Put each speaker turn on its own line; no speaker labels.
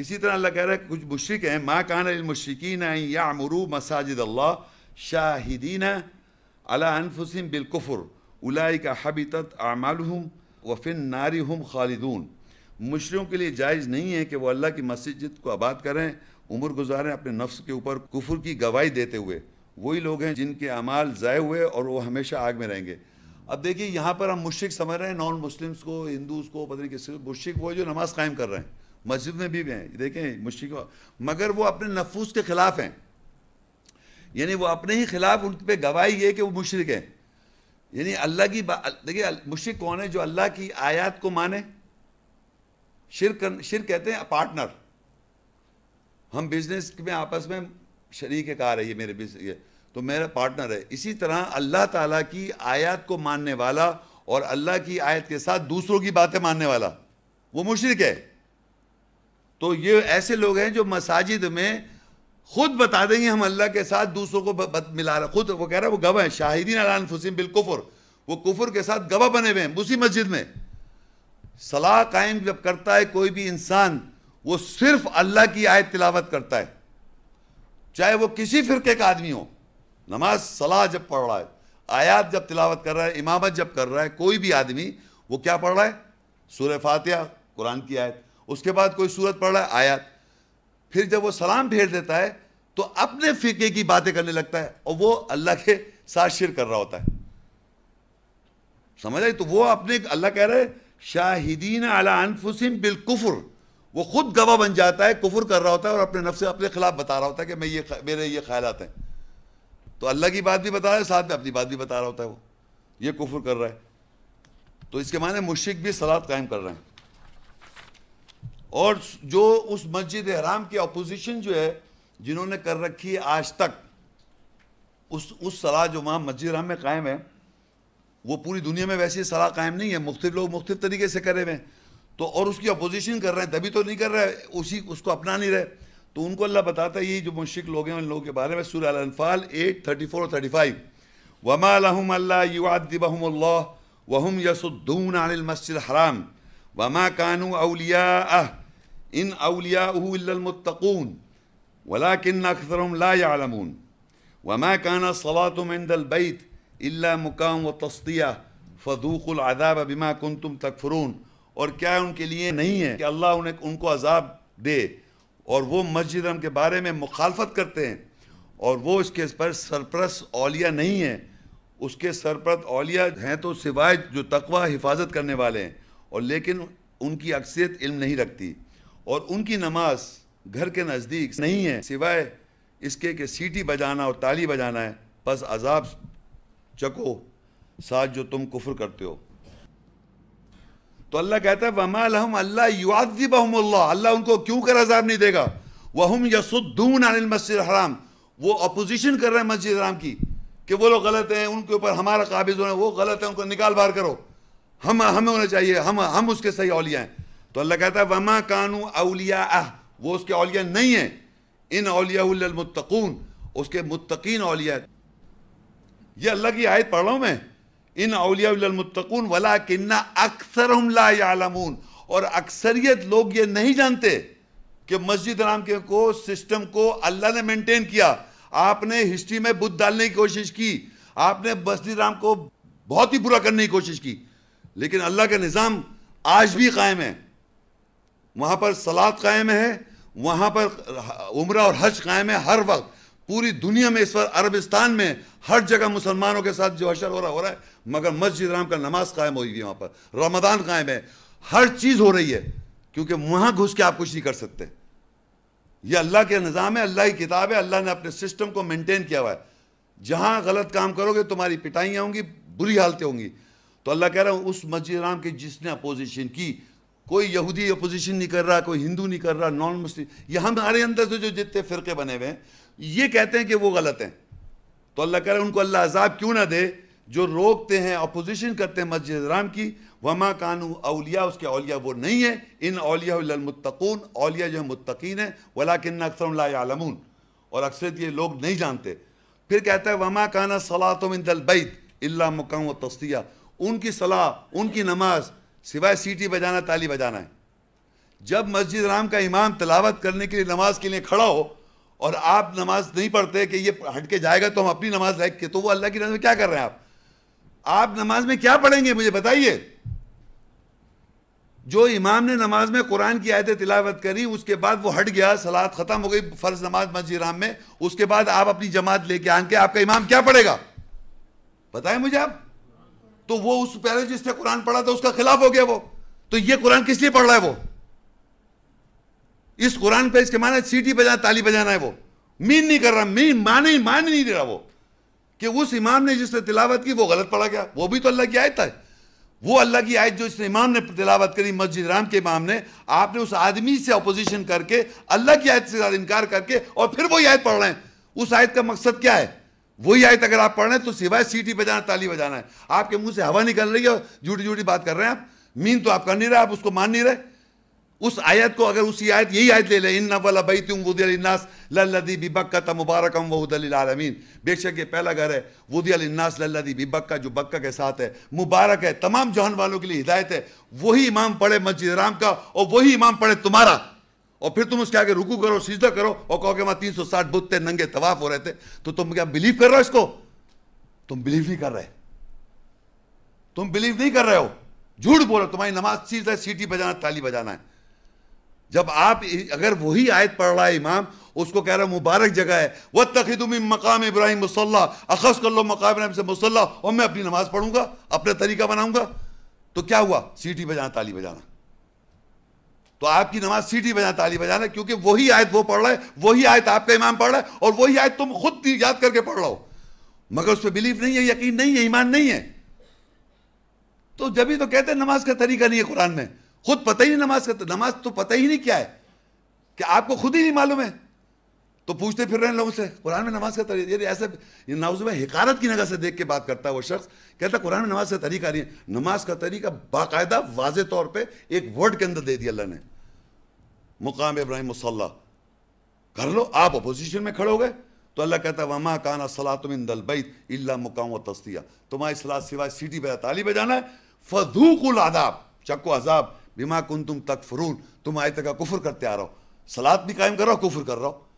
इसी तरह अल्लाह कह रहा है कुछ मुशरक हैं माँ कान मुशरकिन या मरू मसाजिद अल्लाह शाहिदीन अला अनफुसिम उलाई का हबीत आमाल हम वफिन नारी हम खालिदून मुशरों के लिए जायज़ नहीं है कि वह अल्लाह की मस्जिद को आबाद करें उम्र गुजारें अपने नफ्स के ऊपर कुफुर की गवाही देते हुए वही लोग हैं जिनके अमाल ज़ाय हुए और वो हमेशा आग में रहेंगे अब देखिए यहाँ पर हम मुश्रक समझ रहे हैं नॉन मुस्लिम्स को हिंदूज़ को पता नहीं किस मुश्रक वो जो नमाज़ कायम कर रहे हैं मस्जिद में भी हैं देखें मुश्किल मगर वो अपने नफूस के ख़िलाफ़ हैं यानी वो अपने ही खिलाफ उन पर गवाही है कि वो मुशरक हैं यानी अल्लाह की देखिए मुश्किल कौन है जो अल्लाह की आयात को माने शिर कर शिर कहते हैं पार्टनर हम बिजनेस में आपस में शरीक कार है ये मेरे बिजनेस ये तो मेरा पार्टनर है इसी तरह अल्लाह ताला की आयत को मानने वाला और अल्लाह की आयत के साथ दूसरों की बातें मानने वाला वो मुशरक है तो ये ऐसे लोग हैं जो मसाजिद में खुद बता देंगे हम अल्लाह के साथ दूसरों को मिला रहे खुद वो कह रहा है वो गवाह है शाहिदीन अलान फुसिम बिल कुफर वो कुफर के साथ गवाह बने हुए हैं उसी मस्जिद में सलाह कायम जब करता है कोई भी इंसान वो सिर्फ अल्लाह की आयत तिलावत करता है चाहे वो किसी फिरके का आदमी हो नमाज सलाह जब पढ़ रहा है आयात जब तिलावत कर रहा है इमामत जब कर रहा है कोई भी आदमी वो क्या पढ़ रहा है सूर्य फातिहा कुरान की आयत उसके बाद कोई सूरत पढ़ रहा है आयात फिर जब वो सलाम फेर देता है तो अपने फिके की बातें करने लगता है और वो अल्लाह के साथ शिर कर रहा होता है समझ आई तो वो अपने अल्लाह कह रहे शाहिदीन अला अनफुसिन बिल कुफुर वो खुद गवाह बन जाता है कुफुर कर रहा होता है और अपने नफ्स अपने खिलाफ बता रहा होता है कि मैं ये मेरे ये ख्याल हैं तो अल्लाह की बात भी बता रहा है साथ में अपनी बात भी बता रहा होता है वो ये कुफुर कर रहा है तो इसके माने मुश्रक भी सलाद कायम कर रहे हैं और जो उस मस्जिद हराम की अपोजिशन जो है जिन्होंने कर रखी है आज तक उस उस सलाह जो वहाँ मस्जिद हराम में कायम है वो पूरी दुनिया में वैसी सलाह कायम नहीं है मुख्त लोग मुख्त तरीके से करे हुए हैं तो और उसकी अपोजिशन कर रहे हैं तभी तो नहीं कर रहे उसी उसको अपना नहीं रहे तो उनको अल्लाह बताता है ये जो मुश्किल लोग हैं उन लोगों के बारे में सूर्य अनफाल एट थर्टी फोर और थर्टी फाइव वमा लहम युवादिबहम्ला वहम यसुद्दून अनिल मस्जिद हराम वमा कानू अलिया इन अलियातकून वलाकिन अक्सरम ला यालमून वमा काना सलातमैत अल्ला मुकाम व तस्तिया फ़दूक़ुल आदाब अबिमा कन तुम तकफरून और क्या उनके लिए नहीं है कि अल्लाह उन्हें उनको अजाब दे और वो मस्जिद के बारे में मुखालफत करते हैं और वो इसके पर सरप्रस्त अलिया नहीं है उसके सरप्रत अलिया हैं तो सिवाय जो तकवा हिफाजत करने वाले हैं और लेकिन उनकी अक्सरियत इल्म नहीं रखती और उनकी नमाज घर के नज़दीक नहीं है सिवाय इसके कि सीटी बजाना और ताली बजाना है बस अजाब चको साथ जो तुम कुफर करते हो तो अल्लाह कहता है वमा लहम अल्लाह युआबहम अल्लाह उनको क्यों कर अजाब नहीं देगा वहम यसुद्दून अनिल मस्जिद हराम वो अपोजिशन कर रहे हैं मस्जिद हराम की कि वो लोग गलत हैं उनके ऊपर हमारा काबिज होना वो गलत है उनको निकाल बार करो हम हमें होना चाहिए हम हम उसके सही औलिया हैं तो अल्लाह कहता है वमा कानू अलिया आह वो उसके अलिया नहीं है इन अलियामतकून उसके मुतकिन अलिया ये अल्लाह की आयत पढ़ रहा मैं इन अलियामतकून वला किन्ना अक्सर हम और अक्सरियत लोग ये नहीं जानते कि मस्जिद राम के को सिस्टम को अल्लाह ने मेंटेन किया आपने हिस्ट्री में बुद्ध डालने की कोशिश की आपने मस्जिद राम को बहुत ही बुरा करने की कोशिश की लेकिन अल्लाह का निज़ाम आज भी कायम है वहाँ पर सलाद कायम है वहाँ पर उम्र और हज कायम है हर वक्त पूरी दुनिया में इस पर अरबिस्तान में हर जगह मुसलमानों के साथ जो अशर हो रहा हो रहा है मगर मस्जिद राम का नमाज कायम हुई है वहाँ पर रमदान कायम है हर चीज़ हो रही है क्योंकि वहाँ घुस के आप कुछ नहीं कर सकते ये अल्लाह के निज़ाम है अल्लाह की किताब है अल्लाह ने अपने सिस्टम को मेनटेन किया हुआ है जहाँ गलत काम करोगे तुम्हारी पिटाइयाँ होंगी बुरी हालतें होंगी तो अल्लाह कह रहा हूँ उस मस्जिद राम की जिसने अपोजिशन की कोई यहूदी अपोजिशन नहीं कर रहा कोई हिंदू नहीं कर रहा नॉन मुस्लिम यहां हमारे अंदर से जो जितने फ़िरके बने हुए हैं ये कहते हैं कि वो गलत हैं तो अल्लाह करे उनको अल्लाह अजाब क्यों ना दे जो रोकते हैं अपोजिशन करते हैं मस्जिद राम की वमा कानू अलिया उसके अलिया वो नहीं है इन अलियामतकून अलिया जो है मुतकीन है वला किन्ना अक्सर आलमून और अक्सर ये लोग नहीं जानते फिर कहता है वमा काना सलातम इन बैत अल्ला मकाम व तस्तिया उनकी सलाह उनकी नमाज़ सिवाय सीटी बजाना ताली बजाना है जब मस्जिद राम का इमाम तलावत करने के लिए नमाज के लिए खड़ा हो और आप नमाज नहीं पढ़ते कि ये हटके जाएगा तो हम अपनी नमाज रख के तो वो अल्लाह की नजर में क्या कर रहे हैं आप आप नमाज में क्या पढ़ेंगे मुझे बताइए जो इमाम ने नमाज में कुरान की आयत तिलावत करी उसके बाद वो हट गया सलाद ख़त्म हो गई फ़र्ज नमाज मस्जिद राम में उसके बाद आप अपनी जमात लेके आके आपका इमाम क्या पढ़ेगा बताएं मुझे आप तो वो उस पहले जिसने कुरान पढ़ा था उसका खिलाफ हो गया वो तो ये कुरान किस लिए पढ़ रहा है वो इस कुरान पे इसके माने सीटी बजाना ताली बजाना है वो मीन नहीं कर रहा मीन माने ही मान नहीं दे रहा वो कि उस इमाम ने जिसने तिलावत की वो गलत पढ़ा गया वो भी तो अल्लाह की आयत है वो अल्लाह की आयत जो इस इमाम ने तिलावत करी मस्जिद राम के इमाम ने आपने उस आदमी से अपोजिशन करके अल्लाह की आयत से इनकार करके और फिर वो आयत पढ़ रहे हैं उस आयत का मकसद क्या है वही आयत अगर आप पढ़ रहे हैं तो सिवाय सीटी बजाना ताली बजाना है आपके मुंह से हवा निकल रही है झूठी झूठी बात कर रहे हैं आप मीन तो आप कर नहीं रहे आप उसको मान नहीं रहे उस आयत को अगर उसी आयत यही आयत ले लें इन नवल बई तुम वुदीनास लल्लदी बिबक्का त मुबारकम वदलामीन बेशक ये पहला घर है वुदीनास लल्लदी बिबक्का जो बक्का के साथ है मुबारक है तमाम जहान वालों के लिए हिदायत है वही इमाम पढ़े मस्जिद राम का और वही इमाम पढ़े तुम्हारा और फिर तुम उसके आगे रुकू करो सीधा करो और कहो कि वहां तीन सौ साठ थे नंगे तवाफ हो रहे थे तो तुम क्या बिलीव कर रहे हो इसको तुम बिलीव नहीं कर रहे तुम बिलीव नहीं कर रहे हो झूठ बोलो तुम्हारी नमाज चीज है सीटी बजाना ताली बजाना है जब आप अगर वही आयत पढ़ रहा है इमाम उसको कह रहा मुबारक जगह है वह तुम्हें मकाम इब्राहिम मुसल्ला अखस कर लो मकाम इब्राहिम से मुसल्ला और मैं अपनी नमाज पढ़ूंगा अपना तरीका बनाऊंगा तो क्या हुआ सीटी बजाना ताली बजाना तो आपकी नमाज सीटी बजाना ताली बजाना क्योंकि वही आयत वो पढ़ रहा है वही आयत आपका इमाम पढ़ रहा है और वही आयत तुम खुद याद करके पढ़ रहा हो मगर उस पर बिलीफ नहीं है यकीन नहीं है ईमान नहीं है तो जब ही तो कहते हैं नमाज का तरीका नहीं है कुरान में खुद पता ही नहीं नमाज का नमाज तो पता ही नहीं क्या है कि आपको खुद ही नहीं मालूम है तो पूछते फिर रहे हैं लोगों से कुरान में नमाज का तरीका ये ऐसे ये नाउज में हकारत की नज़र से देख के बात करता है वो शख्स कहता है कुरान में नमाज का तरीका नहीं है नमाज का तरीका बाकायदा वाज तौर पर एक वर्ड के अंदर दे दिया अल्लाह ने मुकाम इब्राहिम मुसल्ला कर लो आप अपोजिशन में खड़ोगे तो अल्लाह कहता है वमा काना दल दलबैत इल्ला मुकाम व तस्तिया तुम्हारी सलाह सिवाय सीटी बजा ताली बजाना है फजूकुल आदाब चक्को अजाब बिमा कुन तुम फरून तुम आयत का कुफर करते आ हो सलाद भी कायम कर रहा हो कुफर कर रहा हो